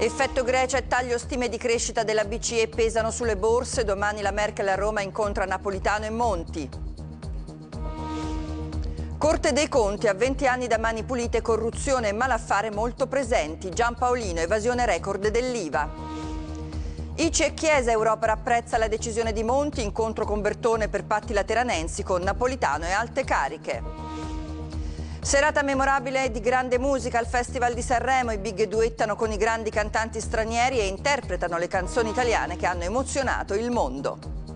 Effetto Grecia e taglio stime di crescita della BCE pesano sulle borse. Domani la Merkel a Roma incontra Napolitano e Monti. Corte dei Conti a 20 anni da mani pulite, corruzione e malaffare molto presenti. Gian Paolino, evasione record dell'IVA. ICE e Chiesa Europa rapprezza la decisione di Monti, incontro con Bertone per patti lateranensi con Napolitano e alte cariche. Serata memorabile di grande musica al Festival di Sanremo, i big duettano con i grandi cantanti stranieri e interpretano le canzoni italiane che hanno emozionato il mondo.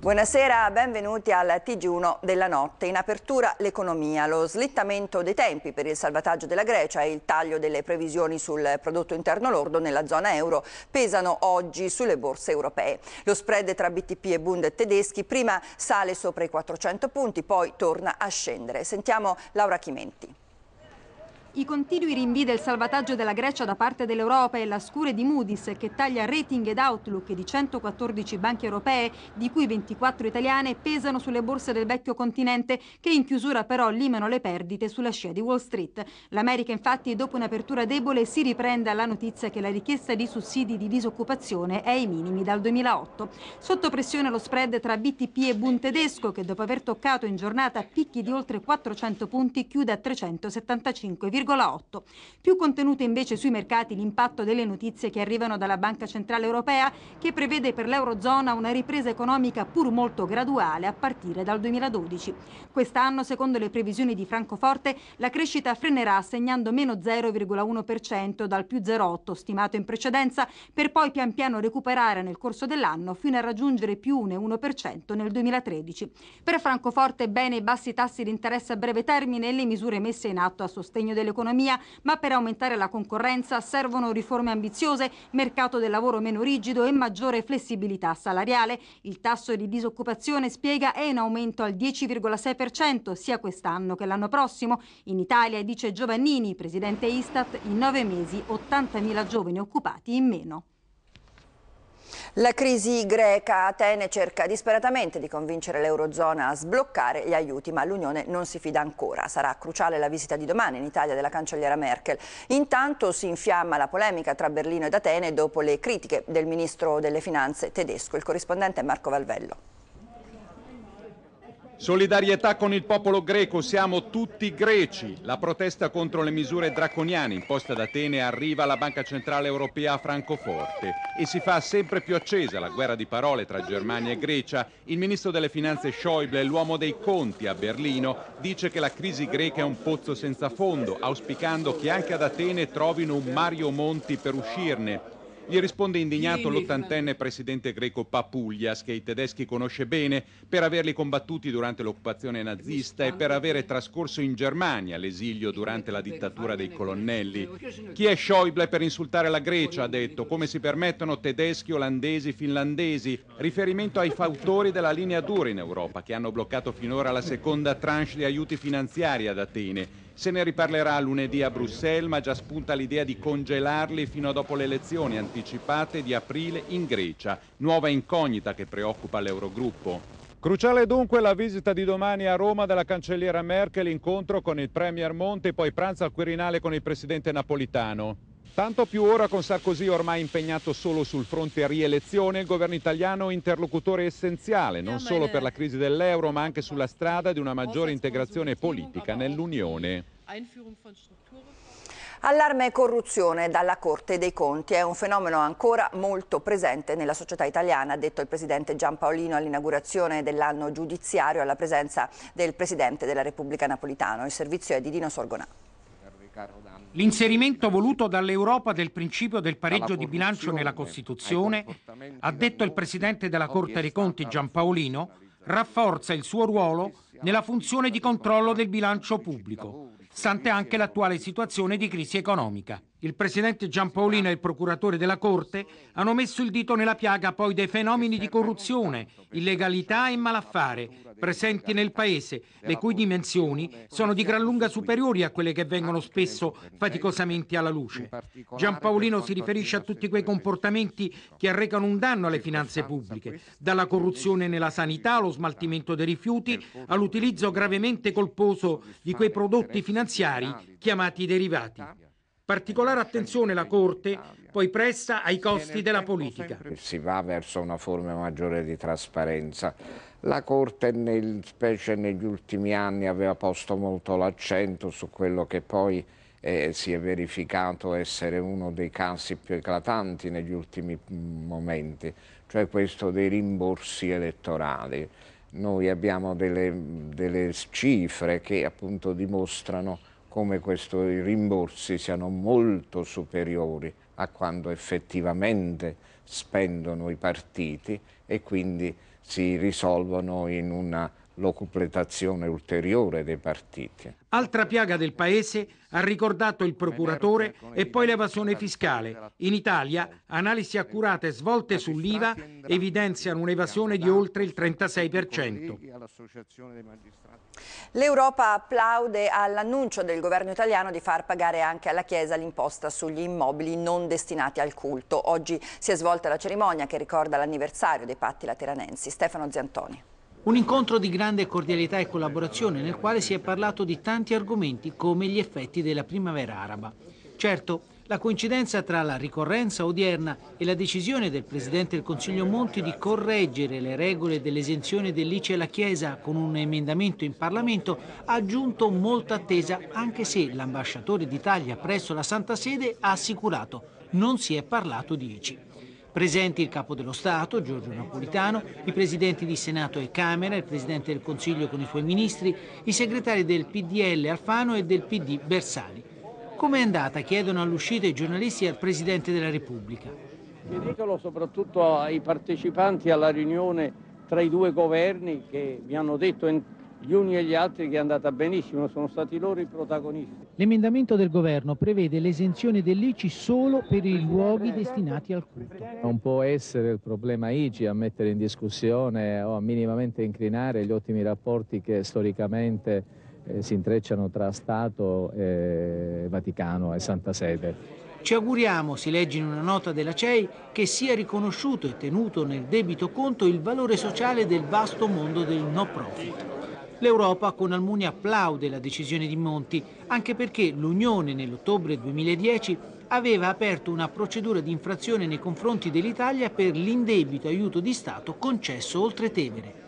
Buonasera, benvenuti al TG1 della notte. In apertura l'economia, lo slittamento dei tempi per il salvataggio della Grecia e il taglio delle previsioni sul prodotto interno lordo nella zona euro pesano oggi sulle borse europee. Lo spread tra BTP e Bund tedeschi prima sale sopra i 400 punti, poi torna a scendere. Sentiamo Laura Chimenti. I continui rinvii del salvataggio della Grecia da parte dell'Europa e la scure di Moody's che taglia rating ed outlook di 114 banche europee, di cui 24 italiane, pesano sulle borse del vecchio continente che in chiusura però limano le perdite sulla scia di Wall Street. L'America infatti dopo un'apertura debole si riprende alla notizia che la richiesta di sussidi di disoccupazione è ai minimi dal 2008. Sotto pressione lo spread tra BTP e Bund tedesco che dopo aver toccato in giornata picchi di oltre 400 punti chiude a 375,5. 1,8. Più contenuto invece sui mercati l'impatto delle notizie che arrivano dalla Banca Centrale Europea che prevede per l'Eurozona una ripresa economica pur molto graduale a partire dal 2012. Quest'anno, secondo le previsioni di Francoforte, la crescita frenerà segnando meno 0,1% dal più 0,8 stimato in precedenza per poi pian piano recuperare nel corso dell'anno fino a raggiungere più 1,1% nel 2013. Per Francoforte bene i bassi tassi di interesse a breve termine e le misure messe in atto a sostegno dell'economia l'economia, ma per aumentare la concorrenza servono riforme ambiziose, mercato del lavoro meno rigido e maggiore flessibilità salariale. Il tasso di disoccupazione, spiega, è in aumento al 10,6% sia quest'anno che l'anno prossimo. In Italia, dice Giovannini, presidente Istat, in nove mesi 80.000 giovani occupati in meno. La crisi greca, Atene cerca disperatamente di convincere l'Eurozona a sbloccare gli aiuti, ma l'Unione non si fida ancora. Sarà cruciale la visita di domani in Italia della cancelliera Merkel. Intanto si infiamma la polemica tra Berlino ed Atene dopo le critiche del ministro delle Finanze tedesco. Il corrispondente Marco Valvello. Solidarietà con il popolo greco, siamo tutti greci. La protesta contro le misure draconiane imposte ad Atene arriva alla Banca Centrale Europea a Francoforte e si fa sempre più accesa la guerra di parole tra Germania e Grecia. Il ministro delle Finanze Schäuble, l'uomo dei conti a Berlino, dice che la crisi greca è un pozzo senza fondo, auspicando che anche ad Atene trovino un Mario Monti per uscirne. Gli risponde indignato l'ottantenne presidente greco Papuglias, che i tedeschi conosce bene per averli combattuti durante l'occupazione nazista e per avere trascorso in Germania l'esilio durante la dittatura dei colonnelli. Chi è Schäuble per insultare la Grecia, ha detto, come si permettono tedeschi, olandesi, finlandesi, riferimento ai fautori della linea dura in Europa, che hanno bloccato finora la seconda tranche di aiuti finanziari ad Atene se ne riparlerà lunedì a Bruxelles, ma già spunta l'idea di congelarli fino a dopo le elezioni anticipate di aprile in Grecia, nuova incognita che preoccupa l'Eurogruppo. Cruciale dunque la visita di domani a Roma della cancelliera Merkel, incontro con il Premier Monte e poi pranzo al Quirinale con il presidente napolitano. Tanto più ora con Sarkozy ormai impegnato solo sul fronte rielezione, il governo italiano è interlocutore essenziale, non solo per la crisi dell'euro, ma anche sulla strada di una maggiore integrazione politica nell'Unione. Allarme e corruzione dalla Corte dei Conti è un fenomeno ancora molto presente nella società italiana, ha detto il presidente Giampaolino all'inaugurazione dell'anno giudiziario alla presenza del presidente della Repubblica Napolitano. Il servizio è di Dino Sorgonà. L'inserimento voluto dall'Europa del principio del pareggio di bilancio nella Costituzione, ha detto il Presidente della Corte dei Conti Giampaolino, rafforza il suo ruolo nella funzione di controllo del bilancio pubblico, stante anche l'attuale situazione di crisi economica. Il presidente Giampaolino e il procuratore della Corte hanno messo il dito nella piaga poi dei fenomeni di corruzione, illegalità e malaffare presenti nel Paese, le cui dimensioni sono di gran lunga superiori a quelle che vengono spesso faticosamente alla luce. Giampaolino si riferisce a tutti quei comportamenti che arrecano un danno alle finanze pubbliche, dalla corruzione nella sanità allo smaltimento dei rifiuti, all'utilizzo gravemente colposo di quei prodotti finanziari chiamati derivati. Particolare attenzione la Corte poi pressa ai costi della politica. Si va verso una forma maggiore di trasparenza. La Corte, nel, specie negli ultimi anni, aveva posto molto l'accento su quello che poi eh, si è verificato essere uno dei casi più eclatanti negli ultimi mm, momenti, cioè questo dei rimborsi elettorali. Noi abbiamo delle, delle cifre che appunto dimostrano come questi rimborsi siano molto superiori a quanto effettivamente spendono i partiti e quindi si risolvono in una l'occupazione ulteriore dei partiti. Altra piaga del paese ha ricordato il procuratore e poi l'evasione fiscale. In Italia analisi accurate svolte sull'IVA evidenziano un'evasione di oltre il 36%. L'Europa applaude all'annuncio del governo italiano di far pagare anche alla Chiesa l'imposta sugli immobili non destinati al culto. Oggi si è svolta la cerimonia che ricorda l'anniversario dei patti lateranensi. Stefano Ziantoni. Un incontro di grande cordialità e collaborazione nel quale si è parlato di tanti argomenti come gli effetti della primavera araba. Certo, la coincidenza tra la ricorrenza odierna e la decisione del Presidente del Consiglio Monti di correggere le regole dell'esenzione dell'ICE alla Chiesa con un emendamento in Parlamento ha aggiunto molta attesa anche se l'ambasciatore d'Italia presso la Santa Sede ha assicurato non si è parlato di ICI. Presenti il Capo dello Stato, Giorgio Napolitano, i Presidenti di Senato e Camera, il Presidente del Consiglio con i suoi ministri, i segretari del PDL Alfano e del PD Bersani. Come è andata? Chiedono all'uscita i giornalisti e al Presidente della Repubblica. Mi dicono soprattutto ai partecipanti alla riunione tra i due governi che mi hanno detto gli uni e gli altri che è andata benissimo, sono stati loro i protagonisti. L'emendamento del governo prevede l'esenzione dell'ICI solo per i luoghi destinati al culto. Non può essere il problema ICI a mettere in discussione o a minimamente incrinare gli ottimi rapporti che storicamente eh, si intrecciano tra Stato, e Vaticano e Santa Sede. Ci auguriamo, si legge in una nota della CEI, che sia riconosciuto e tenuto nel debito conto il valore sociale del vasto mondo del no profit. L'Europa con Almunia applaude la decisione di Monti, anche perché l'Unione nell'ottobre 2010 aveva aperto una procedura di infrazione nei confronti dell'Italia per l'indebito aiuto di Stato concesso oltre Tevere.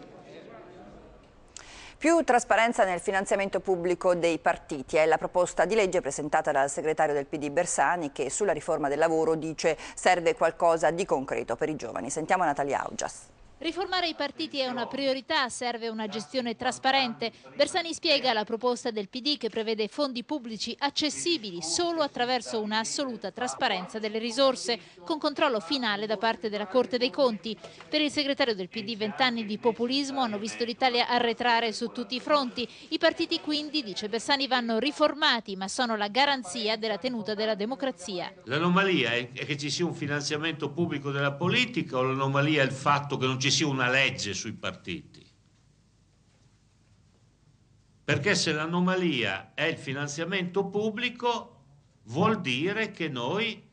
Più trasparenza nel finanziamento pubblico dei partiti è la proposta di legge presentata dal segretario del PD Bersani che sulla riforma del lavoro dice serve qualcosa di concreto per i giovani. Sentiamo Natalia Augias. Riformare i partiti è una priorità, serve una gestione trasparente. Bersani spiega la proposta del PD che prevede fondi pubblici accessibili solo attraverso una assoluta trasparenza delle risorse, con controllo finale da parte della Corte dei Conti. Per il segretario del PD vent'anni di populismo hanno visto l'Italia arretrare su tutti i fronti. I partiti quindi, dice Bersani, vanno riformati ma sono la garanzia della tenuta della democrazia. L'anomalia è che ci sia un finanziamento pubblico della politica o l'anomalia è il fatto che non ci ci sia una legge sui partiti. Perché se l'anomalia è il finanziamento pubblico, vuol dire che noi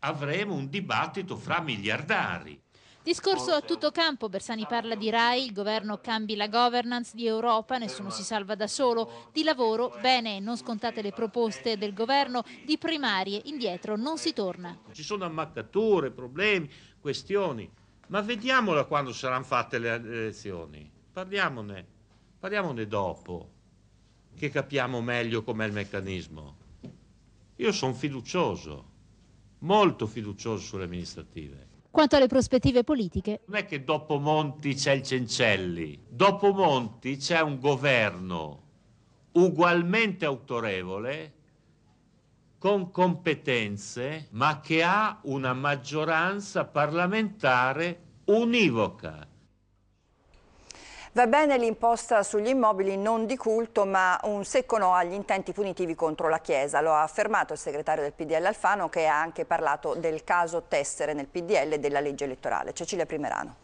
avremo un dibattito fra miliardari. Discorso a tutto campo, Bersani parla di RAI, il governo cambi la governance di Europa, nessuno si salva da solo, di lavoro, bene, non scontate le proposte del governo, di primarie, indietro non si torna. Ci sono ammaccature, problemi, questioni, ma vediamola quando saranno fatte le elezioni. Parliamone, parliamone dopo, che capiamo meglio com'è il meccanismo. Io sono fiducioso, molto fiducioso sulle amministrative. Quanto alle prospettive politiche. Non è che dopo Monti c'è il Cencelli, dopo Monti c'è un governo ugualmente autorevole con competenze, ma che ha una maggioranza parlamentare univoca. Va bene l'imposta sugli immobili non di culto, ma un secco no agli intenti punitivi contro la Chiesa. Lo ha affermato il segretario del PDL Alfano, che ha anche parlato del caso Tessere nel PDL e della legge elettorale. Cecilia Primerano.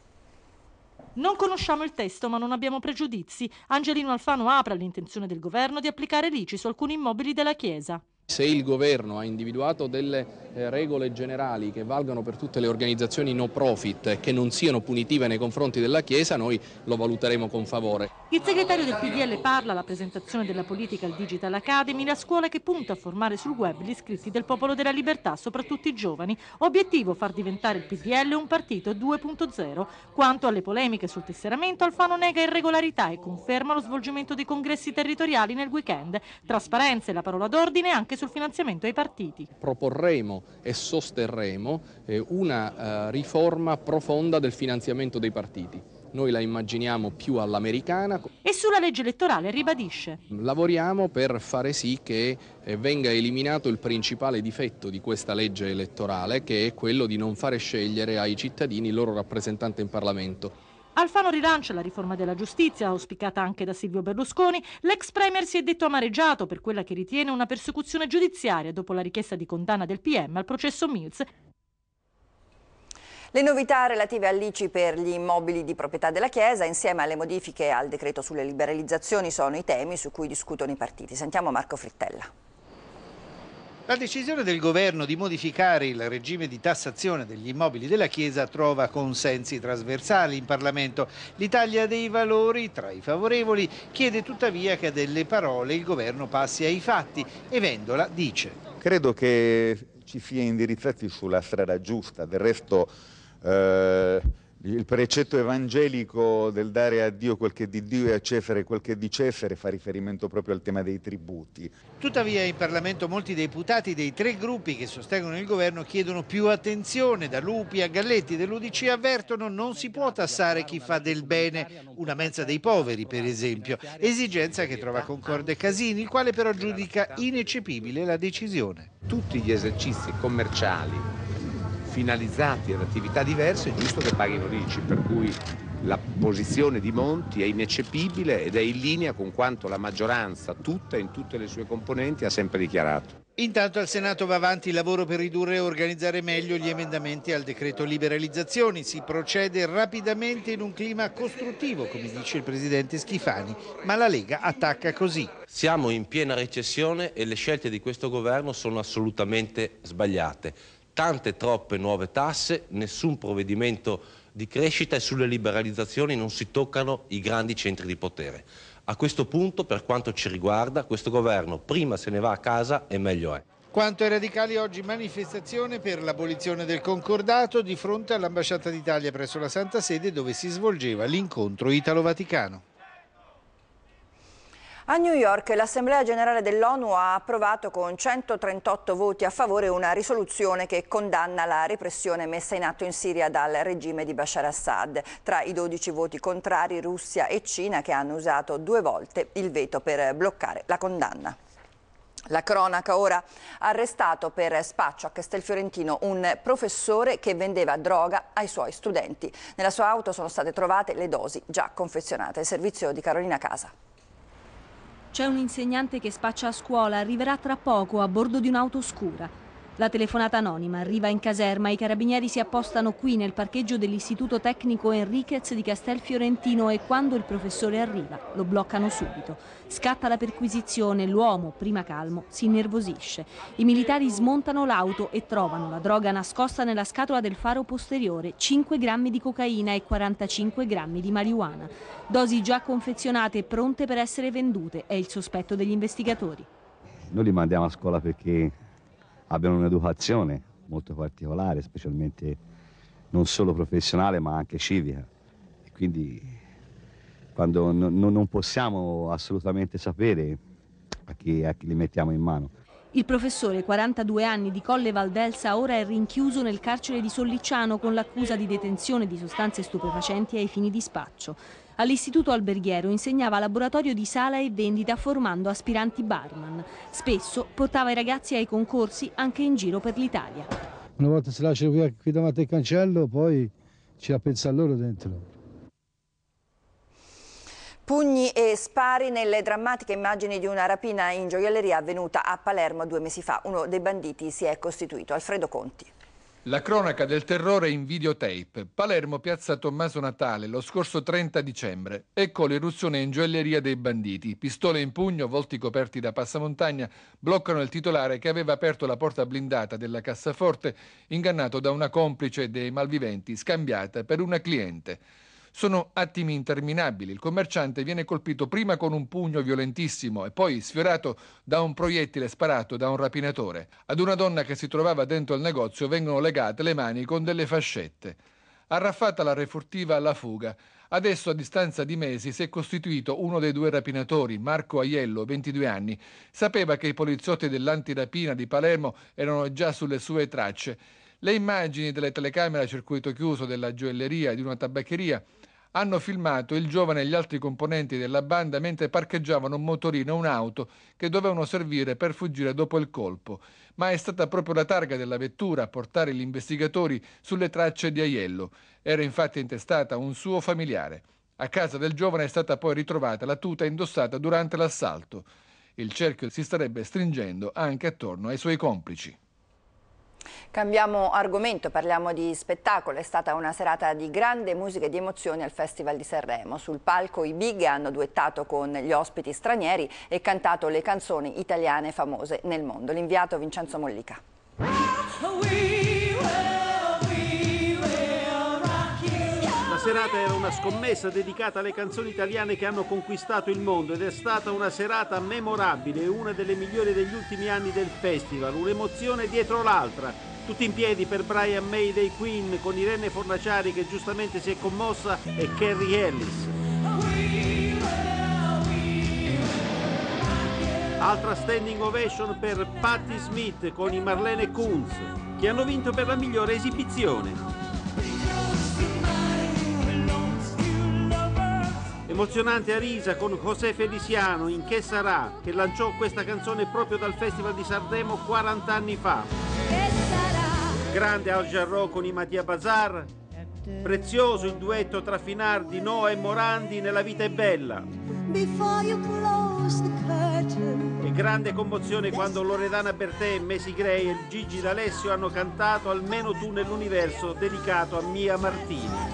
Non conosciamo il testo, ma non abbiamo pregiudizi. Angelino Alfano apre l'intenzione del governo di applicare l'ICI su alcuni immobili della Chiesa. Se il governo ha individuato delle eh, regole generali che valgano per tutte le organizzazioni no profit e che non siano punitive nei confronti della Chiesa, noi lo valuteremo con favore. Il segretario del PDL parla alla presentazione della politica al Digital Academy, la scuola che punta a formare sul web gli iscritti del Popolo della Libertà, soprattutto i giovani. Obiettivo far diventare il PDL un partito 2.0. Quanto alle polemiche sul tesseramento, Alfano nega irregolarità e conferma lo svolgimento dei congressi territoriali nel weekend. Trasparenza e la parola d'ordine anche anche sul finanziamento ai partiti. Proporremo e sosterremo eh, una eh, riforma profonda del finanziamento dei partiti noi la immaginiamo più all'americana. E sulla legge elettorale ribadisce. Lavoriamo per fare sì che eh, venga eliminato il principale difetto di questa legge elettorale che è quello di non fare scegliere ai cittadini il loro rappresentante in Parlamento. Alfano rilancia la riforma della giustizia, auspicata anche da Silvio Berlusconi. L'ex Premier si è detto amareggiato per quella che ritiene una persecuzione giudiziaria dopo la richiesta di condanna del PM al processo Mills le novità relative all'ICI per gli immobili di proprietà della Chiesa, insieme alle modifiche al decreto sulle liberalizzazioni, sono i temi su cui discutono i partiti. Sentiamo Marco Frittella. La decisione del governo di modificare il regime di tassazione degli immobili della Chiesa trova consensi trasversali in Parlamento. L'Italia dei Valori, tra i favorevoli, chiede tuttavia che delle parole il governo passi ai fatti e Vendola dice. Credo che ci sia indirizzati sulla strada giusta, del resto... Eh il precetto evangelico del dare a Dio quel che di Dio e a Cefere quel che di Cefere fa riferimento proprio al tema dei tributi. Tuttavia in Parlamento molti deputati dei tre gruppi che sostengono il governo chiedono più attenzione, da Lupi a Galletti dell'Udc avvertono non si può tassare chi fa del bene, una mensa dei poveri per esempio, esigenza che trova concorde Casini, il quale però giudica ineccepibile la decisione. Tutti gli esercizi commerciali finalizzati ad attività diverse, è giusto che paghino l'ICI, per cui la posizione di Monti è ineccepibile ed è in linea con quanto la maggioranza, tutta in tutte le sue componenti, ha sempre dichiarato. Intanto al Senato va avanti il lavoro per ridurre e organizzare meglio gli emendamenti al decreto liberalizzazioni. Si procede rapidamente in un clima costruttivo, come dice il presidente Schifani, ma la Lega attacca così. Siamo in piena recessione e le scelte di questo governo sono assolutamente sbagliate tante troppe nuove tasse, nessun provvedimento di crescita e sulle liberalizzazioni non si toccano i grandi centri di potere. A questo punto, per quanto ci riguarda, questo governo prima se ne va a casa e meglio è. Quanto ai radicali oggi manifestazione per l'abolizione del concordato di fronte all'ambasciata d'Italia presso la Santa Sede dove si svolgeva l'incontro italo-vaticano. A New York l'Assemblea Generale dell'ONU ha approvato con 138 voti a favore una risoluzione che condanna la repressione messa in atto in Siria dal regime di Bashar Assad. Tra i 12 voti contrari Russia e Cina che hanno usato due volte il veto per bloccare la condanna. La cronaca ora arrestato per spaccio a Castelfiorentino un professore che vendeva droga ai suoi studenti. Nella sua auto sono state trovate le dosi già confezionate. Il servizio di Carolina Casa. C'è un insegnante che spaccia a scuola, arriverà tra poco a bordo di un'auto scura. La telefonata anonima arriva in caserma, i carabinieri si appostano qui nel parcheggio dell'Istituto Tecnico Enriquez di Castel Fiorentino e quando il professore arriva lo bloccano subito. Scatta la perquisizione, l'uomo, prima calmo, si innervosisce. I militari smontano l'auto e trovano la droga nascosta nella scatola del faro posteriore, 5 grammi di cocaina e 45 grammi di marijuana. Dosi già confezionate e pronte per essere vendute, è il sospetto degli investigatori. Noi li mandiamo a scuola perché abbiano un'educazione molto particolare, specialmente non solo professionale ma anche civica. E quindi quando no, no, non possiamo assolutamente sapere a chi, a chi li mettiamo in mano. Il professore, 42 anni, di Colle Valdelsa, ora è rinchiuso nel carcere di Sollicciano con l'accusa di detenzione di sostanze stupefacenti ai fini di spaccio. All'istituto alberghiero insegnava laboratorio di sala e vendita formando aspiranti barman. Spesso portava i ragazzi ai concorsi anche in giro per l'Italia. Una volta si lascia qui, qui davanti al cancello, poi ci la pensa loro dentro. Pugni e spari nelle drammatiche immagini di una rapina in gioielleria avvenuta a Palermo due mesi fa. Uno dei banditi si è costituito, Alfredo Conti. La cronaca del terrore in videotape. Palermo, piazza Tommaso Natale, lo scorso 30 dicembre. Ecco l'irruzione in gioielleria dei banditi. Pistole in pugno, volti coperti da passamontagna, bloccano il titolare che aveva aperto la porta blindata della cassaforte, ingannato da una complice dei malviventi, scambiata per una cliente. Sono attimi interminabili. Il commerciante viene colpito prima con un pugno violentissimo e poi sfiorato da un proiettile sparato da un rapinatore. Ad una donna che si trovava dentro il negozio vengono legate le mani con delle fascette. Arraffata la refurtiva alla fuga, Adesso, a distanza di mesi, si è costituito uno dei due rapinatori, Marco Aiello, 22 anni. Sapeva che i poliziotti dell'antirapina di Palermo erano già sulle sue tracce. Le immagini delle telecamere a circuito chiuso della gioielleria e di una tabaccheria hanno filmato il giovane e gli altri componenti della banda mentre parcheggiavano un motorino e un'auto che dovevano servire per fuggire dopo il colpo, ma è stata proprio la targa della vettura a portare gli investigatori sulle tracce di Aiello. Era infatti intestata un suo familiare. A casa del giovane è stata poi ritrovata la tuta indossata durante l'assalto. Il cerchio si starebbe stringendo anche attorno ai suoi complici. Cambiamo argomento, parliamo di spettacolo. È stata una serata di grande musica e di emozioni al Festival di Sanremo. Sul palco i big hanno duettato con gli ospiti stranieri e cantato le canzoni italiane famose nel mondo. L'inviato Vincenzo Mollica. serata era una scommessa dedicata alle canzoni italiane che hanno conquistato il mondo ed è stata una serata memorabile, una delle migliori degli ultimi anni del festival, un'emozione dietro l'altra. Tutti in piedi per Brian May dei Queen con Irene Fornaciari che giustamente si è commossa e Kerry Ellis. Altra standing ovation per Patti Smith con i Marlene Kunz che hanno vinto per la migliore esibizione. Emozionante a risa con José Feliciano in Che sarà, che lanciò questa canzone proprio dal Festival di Sanremo 40 anni fa. Grande Al Jarro con i Mattia Bazar, prezioso il duetto tra Finardi, Noa e Morandi nella vita è bella. E grande commozione quando Loredana Bertè, Messi Gray e Gigi D'Alessio hanno cantato Almeno tu nell'universo dedicato a Mia Martini.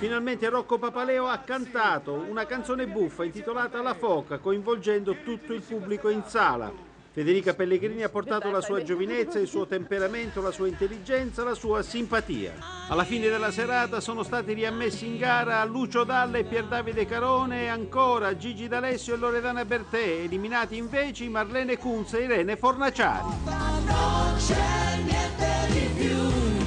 Finalmente Rocco Papaleo ha cantato una canzone buffa intitolata La foca, coinvolgendo tutto il pubblico in sala. Federica Pellegrini ha portato la sua giovinezza, il suo temperamento, la sua intelligenza, la sua simpatia. Alla fine della serata sono stati riammessi in gara Lucio Dalla e Pier Davide Carone e ancora Gigi D'Alessio e Loredana Bertè, eliminati invece Marlene Kunz e Irene Fornaciari. Non c'è niente di più.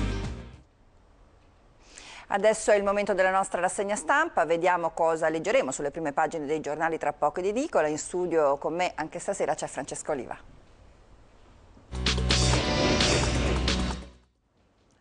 Adesso è il momento della nostra rassegna stampa, vediamo cosa leggeremo sulle prime pagine dei giornali tra poco ed edicola. In studio con me anche stasera c'è Francesco Oliva.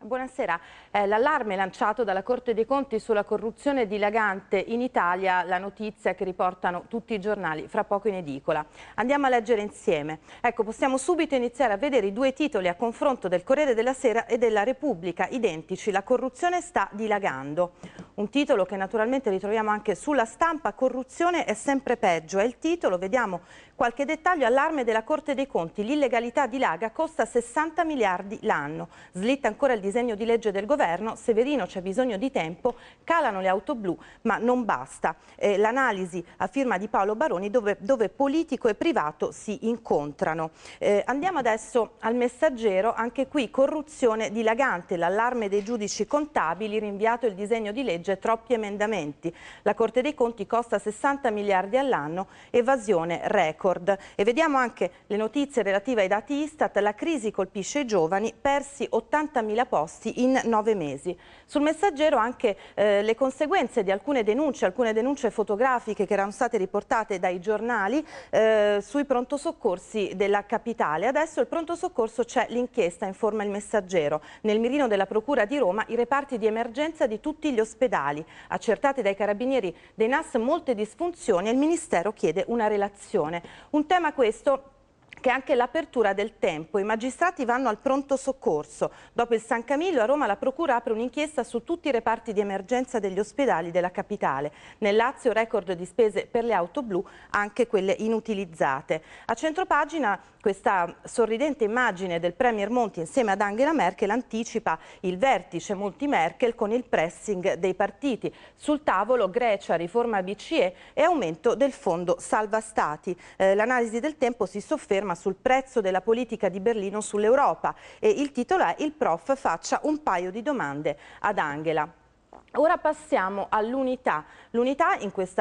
Buonasera. Eh, L'allarme lanciato dalla Corte dei Conti sulla corruzione dilagante in Italia, la notizia che riportano tutti i giornali, fra poco in edicola. Andiamo a leggere insieme. Ecco, possiamo subito iniziare a vedere i due titoli a confronto del Corriere della Sera e della Repubblica, identici. La corruzione sta dilagando. Un titolo che naturalmente ritroviamo anche sulla stampa, corruzione è sempre peggio. È il titolo, vediamo Qualche dettaglio allarme della Corte dei Conti. L'illegalità di Laga costa 60 miliardi l'anno. Slitta ancora il disegno di legge del governo. Severino c'è bisogno di tempo. Calano le auto blu, ma non basta. Eh, L'analisi a firma di Paolo Baroni dove, dove politico e privato si incontrano. Eh, andiamo adesso al messaggero. Anche qui corruzione dilagante. L'allarme dei giudici contabili. Rinviato il disegno di legge. Troppi emendamenti. La Corte dei Conti costa 60 miliardi all'anno. Evasione record record e vediamo anche le notizie relative ai dati Istat, la crisi colpisce i giovani, persi 80.000 posti in nove mesi. Sul messaggero anche eh, le conseguenze di alcune denunce, alcune denunce fotografiche che erano state riportate dai giornali eh, sui pronto soccorsi della capitale. Adesso il pronto soccorso c'è l'inchiesta, informa il messaggero. Nel mirino della Procura di Roma i reparti di emergenza di tutti gli ospedali. Accertate dai carabinieri dei NAS molte disfunzioni e il Ministero chiede una relazione. Un tema questo che è anche l'apertura del tempo. I magistrati vanno al pronto soccorso. Dopo il San Camillo a Roma la Procura apre un'inchiesta su tutti i reparti di emergenza degli ospedali della capitale. Nel Lazio record di spese per le auto blu, anche quelle inutilizzate. A centropagina questa sorridente immagine del Premier Monti insieme ad Angela Merkel anticipa il vertice Monti Merkel con il pressing dei partiti. Sul tavolo Grecia, riforma BCE e aumento del fondo salva stati. Eh, L'analisi del tempo si sofferma chiama sul prezzo della politica di Berlino sull'Europa e il titolo è Il prof faccia un paio di domande ad Angela. Ora passiamo all'unità. L'unità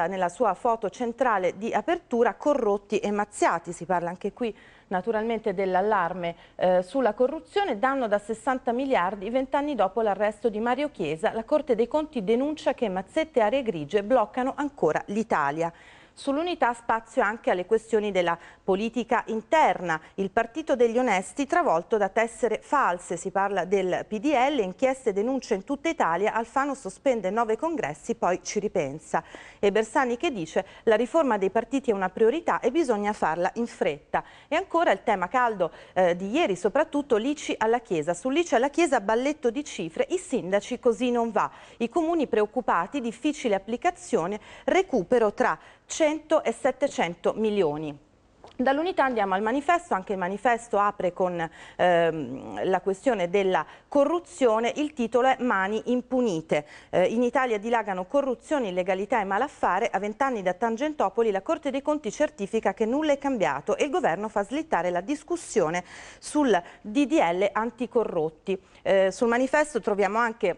nella sua foto centrale di apertura corrotti e mazziati, si parla anche qui naturalmente dell'allarme eh, sulla corruzione, danno da 60 miliardi vent'anni dopo l'arresto di Mario Chiesa, la Corte dei Conti denuncia che mazzette e aree grigie bloccano ancora l'Italia. Sull'unità spazio anche alle questioni della politica interna. Il partito degli onesti travolto da tessere false. Si parla del PDL, inchieste e denunce in tutta Italia. Alfano sospende nove congressi, poi ci ripensa. E Bersani che dice la riforma dei partiti è una priorità e bisogna farla in fretta. E ancora il tema caldo eh, di ieri, soprattutto l'ICI alla Chiesa. Sull'ICI alla Chiesa balletto di cifre, i sindaci così non va. I comuni preoccupati, difficile applicazione, recupero tra 100 e 700 milioni. Dall'unità andiamo al manifesto, anche il manifesto apre con ehm, la questione della corruzione, il titolo è Mani impunite. Eh, in Italia dilagano corruzione, illegalità e malaffare, a vent'anni da Tangentopoli la Corte dei Conti certifica che nulla è cambiato e il governo fa slittare la discussione sul DDL anticorrotti. Eh, sul manifesto troviamo anche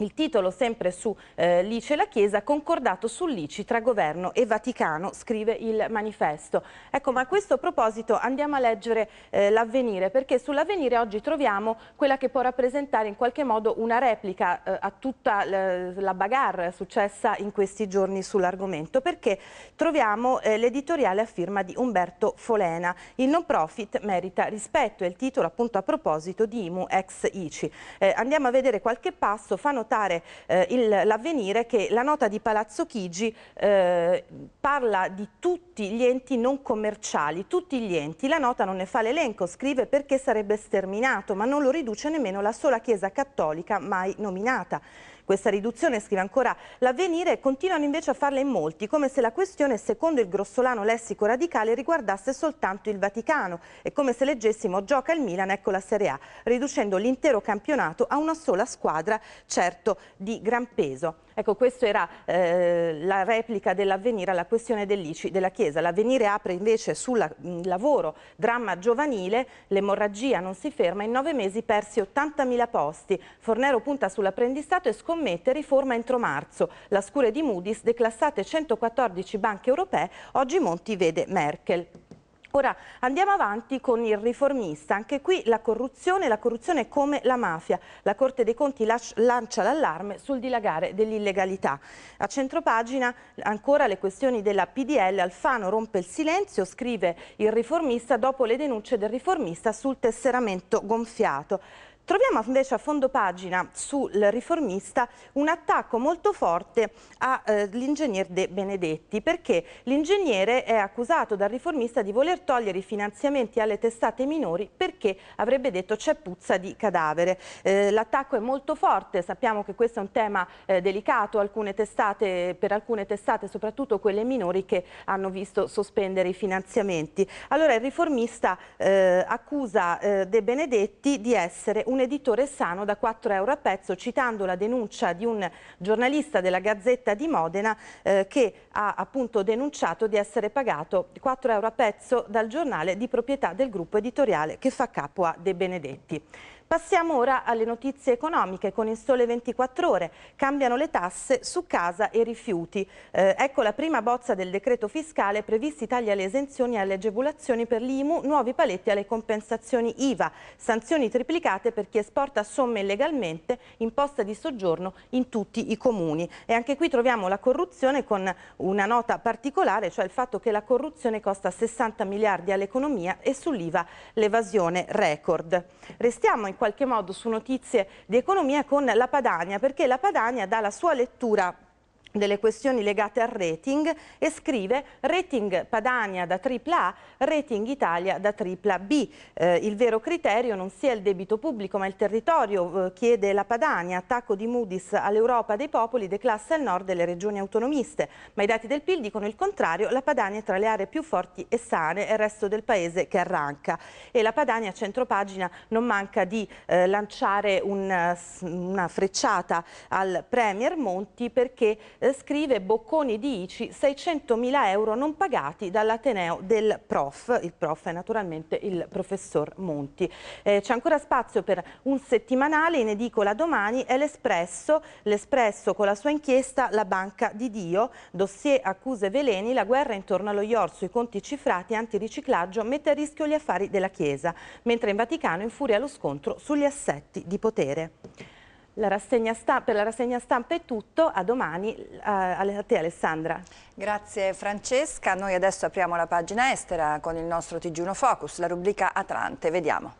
il titolo sempre su eh, Lice e la Chiesa, concordato su sull'ICI tra governo e Vaticano, scrive il manifesto. Ecco, ma a questo proposito andiamo a leggere eh, l'avvenire, perché sull'avvenire oggi troviamo quella che può rappresentare in qualche modo una replica eh, a tutta la bagarre successa in questi giorni sull'argomento, perché troviamo eh, l'editoriale a firma di Umberto Folena. Il non profit merita rispetto, è il titolo appunto a proposito di IMU ex ICI. Eh, andiamo a vedere qualche passo, fanno notare eh, l'avvenire che la nota di Palazzo Chigi eh, parla di tutti gli enti non commerciali, tutti gli enti, la nota non ne fa l'elenco, scrive perché sarebbe sterminato, ma non lo riduce nemmeno la sola Chiesa cattolica mai nominata. Questa riduzione, scrive ancora l'avvenire, continuano invece a farla in molti, come se la questione, secondo il grossolano lessico radicale, riguardasse soltanto il Vaticano e come se leggessimo gioca il Milan, ecco la Serie A, riducendo l'intero campionato a una sola squadra, certo di gran peso. Ecco, questa era eh, la replica dell'avvenire alla questione dell'ICI della Chiesa. L'avvenire apre invece sul mm, lavoro, dramma giovanile, l'emorragia non si ferma, in nove mesi persi 80.000 posti. Fornero punta sull'apprendistato e scommette riforma entro marzo. La scure di Moody's, declassate 114 banche europee, oggi Monti vede Merkel. Ora andiamo avanti con il riformista, anche qui la corruzione, la corruzione è come la mafia, la Corte dei Conti lancia l'allarme sul dilagare dell'illegalità. A centropagina ancora le questioni della PDL, Alfano rompe il silenzio, scrive il riformista dopo le denunce del riformista sul tesseramento gonfiato. Troviamo invece a fondo pagina sul riformista un attacco molto forte all'ingegner eh, De Benedetti perché l'ingegnere è accusato dal riformista di voler togliere i finanziamenti alle testate minori perché avrebbe detto c'è puzza di cadavere. Eh, L'attacco è molto forte, sappiamo che questo è un tema eh, delicato alcune testate, per alcune testate, soprattutto quelle minori che hanno visto sospendere i finanziamenti. Allora il riformista eh, accusa eh, De Benedetti di essere un un editore sano da 4 euro a pezzo, citando la denuncia di un giornalista della Gazzetta di Modena eh, che ha appunto denunciato di essere pagato 4 euro a pezzo dal giornale di proprietà del gruppo editoriale che fa capo a De Benedetti. Passiamo ora alle notizie economiche. Con il sole 24 ore cambiano le tasse su casa e rifiuti. Eh, ecco la prima bozza del decreto fiscale previsti tagli alle esenzioni e alle agevolazioni per l'IMU, nuovi paletti alle compensazioni IVA, sanzioni triplicate per chi esporta somme illegalmente, imposta di soggiorno in tutti i comuni. E anche qui troviamo la corruzione con una nota particolare, cioè il fatto che la corruzione costa 60 miliardi all'economia e sull'IVA l'evasione record. Restiamo in in qualche modo su notizie di economia con la Padania, perché la Padania dà la sua lettura delle questioni legate al rating e scrive rating Padania da AAA, rating Italia da AAA-B. Eh, il vero criterio non sia il debito pubblico ma il territorio, eh, chiede la Padania, attacco di Moody's all'Europa dei popoli, declassa il nord e le regioni autonomiste. Ma i dati del PIL dicono il contrario, la Padania è tra le aree più forti e sane e il resto del paese che arranca. E la Padania a centropagina non manca di eh, lanciare un, eh, una frecciata al Premier Monti perché eh, scrive bocconi di ICI, 600.000 euro non pagati dall'Ateneo del prof, il prof è naturalmente il professor Monti. Eh, C'è ancora spazio per un settimanale in edicola domani è l'Espresso, l'Espresso con la sua inchiesta La Banca di Dio, dossier accuse veleni, la guerra intorno allo IOR sui conti cifrati antiriciclaggio mette a rischio gli affari della Chiesa, mentre in Vaticano infuria lo scontro sugli assetti di potere. La stampa, per la rassegna stampa è tutto, a domani eh, a, a te Alessandra. Grazie Francesca, noi adesso apriamo la pagina estera con il nostro Tg1 Focus, la rubrica Atlante, vediamo.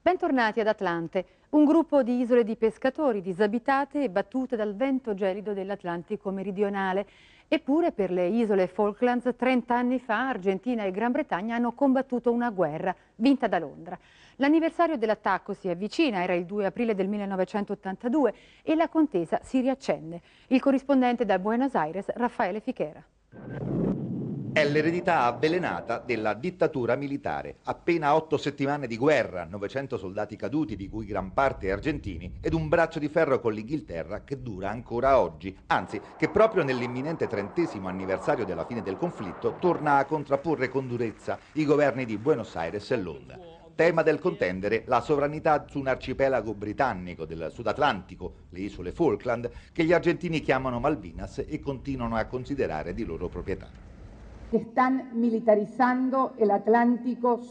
Bentornati ad Atlante, un gruppo di isole di pescatori disabitate e battute dal vento gelido dell'Atlantico meridionale Eppure per le isole Falklands 30 anni fa Argentina e Gran Bretagna hanno combattuto una guerra vinta da Londra. L'anniversario dell'attacco si avvicina, era il 2 aprile del 1982 e la contesa si riaccende. Il corrispondente da Buenos Aires, Raffaele Fichera. È l'eredità avvelenata della dittatura militare. Appena otto settimane di guerra, 900 soldati caduti, di cui gran parte argentini, ed un braccio di ferro con l'Inghilterra che dura ancora oggi. Anzi, che proprio nell'imminente trentesimo anniversario della fine del conflitto torna a contrapporre con durezza i governi di Buenos Aires e Londra tema del contendere la sovranità su un arcipelago britannico del Sud Atlantico, le isole Falkland, che gli argentini chiamano Malvinas e continuano a considerare di loro proprietà che están militarizando el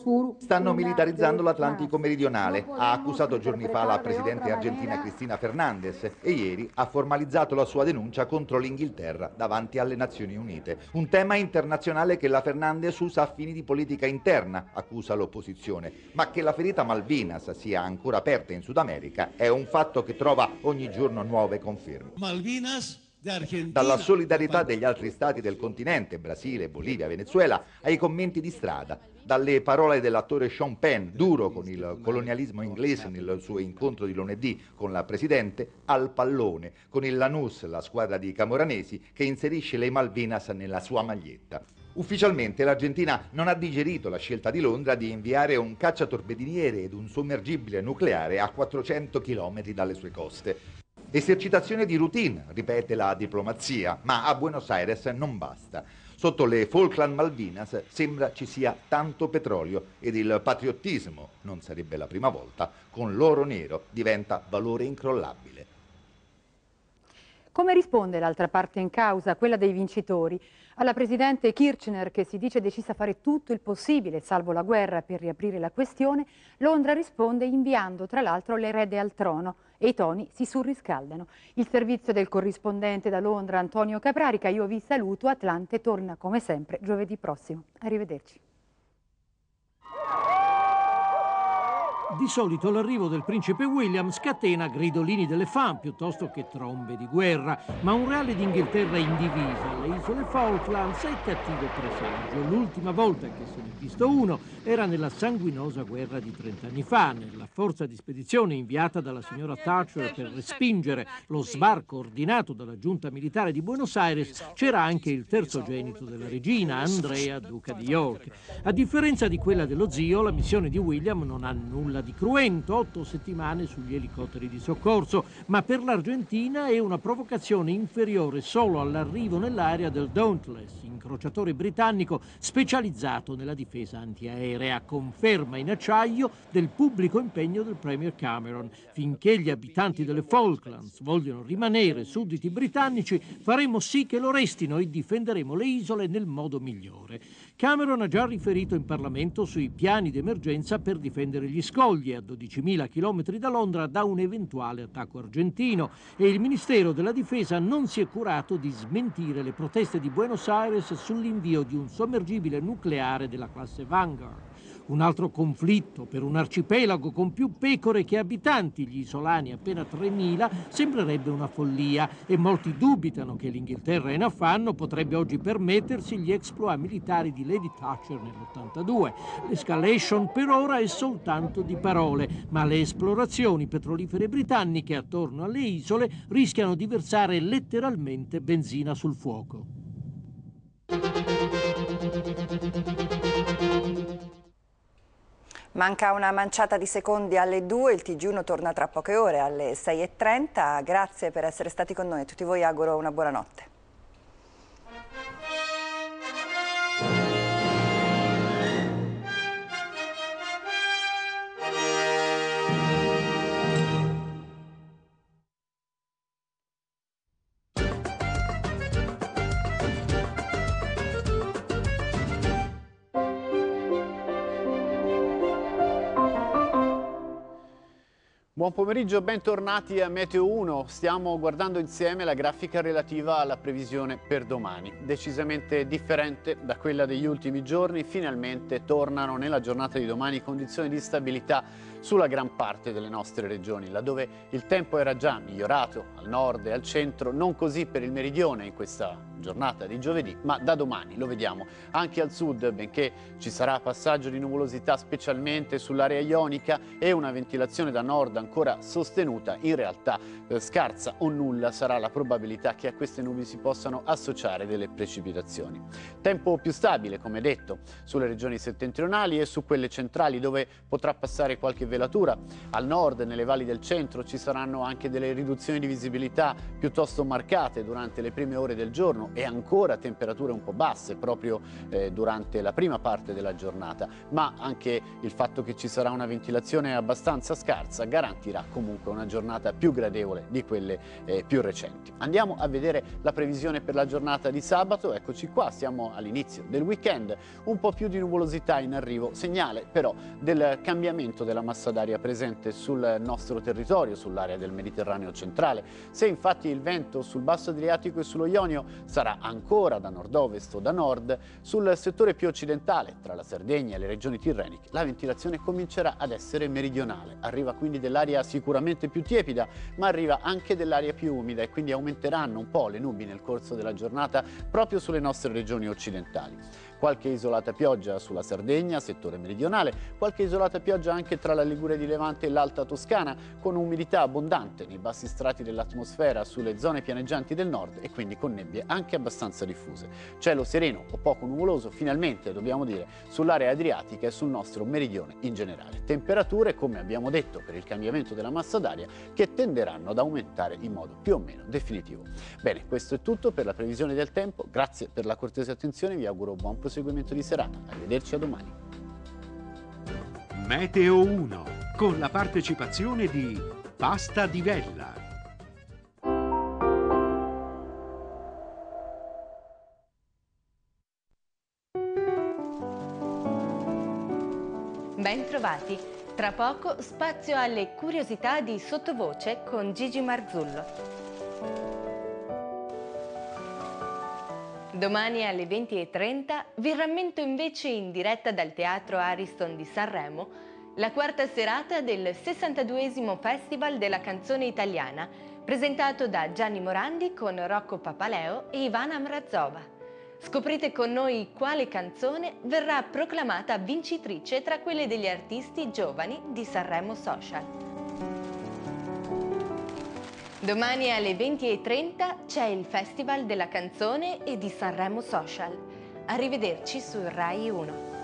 Sur. Stanno militarizzando l'Atlantico meridionale, ha accusato giorni fa la presidente argentina Cristina Fernandez e ieri ha formalizzato la sua denuncia contro l'Inghilterra davanti alle Nazioni Unite. Un tema internazionale che la Fernandez usa a fini di politica interna, accusa l'opposizione, ma che la ferita Malvinas sia ancora aperta in Sud America è un fatto che trova ogni giorno nuove conferme. Malvinas dalla solidarietà degli altri stati del continente, Brasile, Bolivia, Venezuela, ai commenti di strada, dalle parole dell'attore Sean Penn, duro con il colonialismo inglese nel suo incontro di lunedì con la Presidente, al pallone, con il Lanús, la squadra di Camoranesi, che inserisce le Malvinas nella sua maglietta. Ufficialmente l'Argentina non ha digerito la scelta di Londra di inviare un cacciatorpediniere ed un sommergibile nucleare a 400 km dalle sue coste. Esercitazione di routine, ripete la diplomazia, ma a Buenos Aires non basta. Sotto le Falkland Malvinas sembra ci sia tanto petrolio ed il patriottismo, non sarebbe la prima volta, con l'oro nero diventa valore incrollabile. Come risponde l'altra parte in causa, quella dei vincitori? Alla Presidente Kirchner, che si dice decisa a fare tutto il possibile, salvo la guerra, per riaprire la questione, Londra risponde inviando tra l'altro l'erede al trono, e i toni si surriscaldano. Il servizio del corrispondente da Londra Antonio Caprarica, io vi saluto, Atlante torna come sempre giovedì prossimo. Arrivederci. Di solito l'arrivo del principe William scatena gridolini delle fan piuttosto che trombe di guerra, ma un reale d'Inghilterra in alle isole Falklands è cattivo presagio. L'ultima volta che se ne è visto uno era nella sanguinosa guerra di trent'anni fa, nella forza di spedizione inviata dalla signora Thatcher per respingere lo sbarco ordinato dalla giunta militare di Buenos Aires, c'era anche il terzogenito della regina, Andrea, duca di York. A differenza di quella dello zio, la missione di William non ha nulla quella di Cruento, otto settimane sugli elicotteri di soccorso, ma per l'Argentina è una provocazione inferiore solo all'arrivo nell'area del Dauntless, incrociatore britannico specializzato nella difesa antiaerea, conferma in acciaio del pubblico impegno del Premier Cameron. Finché gli abitanti delle Falklands vogliono rimanere sudditi britannici, faremo sì che lo restino e difenderemo le isole nel modo migliore. Cameron ha già riferito in Parlamento sui piani d'emergenza per difendere gli scogli a 12.000 km da Londra da un eventuale attacco argentino e il Ministero della Difesa non si è curato di smentire le proteste di Buenos Aires sull'invio di un sommergibile nucleare della classe Vanguard un altro conflitto per un arcipelago con più pecore che abitanti, gli isolani appena 3.000, sembrerebbe una follia e molti dubitano che l'Inghilterra in affanno potrebbe oggi permettersi gli exploit militari di Lady Thatcher nell'82. L'escalation per ora è soltanto di parole, ma le esplorazioni petrolifere britanniche attorno alle isole rischiano di versare letteralmente benzina sul fuoco. Manca una manciata di secondi alle 2, il TG1 torna tra poche ore alle 6.30. Grazie per essere stati con noi, a tutti voi auguro una buona notte. Buon pomeriggio, bentornati a Meteo 1. Stiamo guardando insieme la grafica relativa alla previsione per domani. Decisamente differente da quella degli ultimi giorni, finalmente tornano nella giornata di domani condizioni di stabilità sulla gran parte delle nostre regioni, laddove il tempo era già migliorato al nord e al centro, non così per il meridione in questa giornata di giovedì, ma da domani lo vediamo anche al sud, benché ci sarà passaggio di nuvolosità specialmente sull'area ionica e una ventilazione da nord ancora sostenuta, in realtà eh, scarsa o nulla sarà la probabilità che a queste nubi si possano associare delle precipitazioni. Tempo più stabile, come detto, sulle regioni settentrionali e su quelle centrali dove potrà passare qualche velatura. Al nord, nelle valli del centro, ci saranno anche delle riduzioni di visibilità piuttosto marcate durante le prime ore del giorno e ancora temperature un po' basse proprio eh, durante la prima parte della giornata, ma anche il fatto che ci sarà una ventilazione abbastanza scarsa garantirà comunque una giornata più gradevole di quelle eh, più recenti. Andiamo a vedere la previsione per la giornata di sabato, eccoci qua, siamo all'inizio del weekend, un po' più di nuvolosità in arrivo, segnale però del cambiamento della massa d'aria presente sul nostro territorio, sull'area del Mediterraneo centrale. Se infatti il vento sul basso Adriatico e sullo Ionio sarà ancora da nord-ovest o da nord, sul settore più occidentale, tra la Sardegna e le regioni tirreniche, la ventilazione comincerà ad essere meridionale. Arriva quindi dell'aria sicuramente più tiepida, ma arriva anche dell'aria più umida e quindi aumenteranno un po' le nubi nel corso della giornata proprio sulle nostre regioni occidentali qualche isolata pioggia sulla Sardegna, settore meridionale, qualche isolata pioggia anche tra la Liguria di Levante e l'Alta Toscana, con umidità abbondante nei bassi strati dell'atmosfera sulle zone pianeggianti del nord e quindi con nebbie anche abbastanza diffuse. Cielo sereno o poco nuvoloso, finalmente dobbiamo dire, sull'area adriatica e sul nostro meridione in generale. Temperature, come abbiamo detto, per il cambiamento della massa d'aria, che tenderanno ad aumentare in modo più o meno definitivo. Bene, questo è tutto per la previsione del tempo, grazie per la cortese attenzione, vi auguro buon proseguimento proseguimento di serata. Arrivederci a domani. Meteo 1 con la partecipazione di Pasta di Vella. Ben trovati. Tra poco spazio alle curiosità di Sottovoce con Gigi Marzullo. Domani alle 20.30 vi rammento invece in diretta dal Teatro Ariston di Sanremo la quarta serata del 62 Festival della canzone italiana presentato da Gianni Morandi con Rocco Papaleo e Ivana Mrazova. Scoprite con noi quale canzone verrà proclamata vincitrice tra quelle degli artisti giovani di Sanremo Social. Domani alle 20.30 c'è il Festival della Canzone e di Sanremo Social. Arrivederci su Rai 1.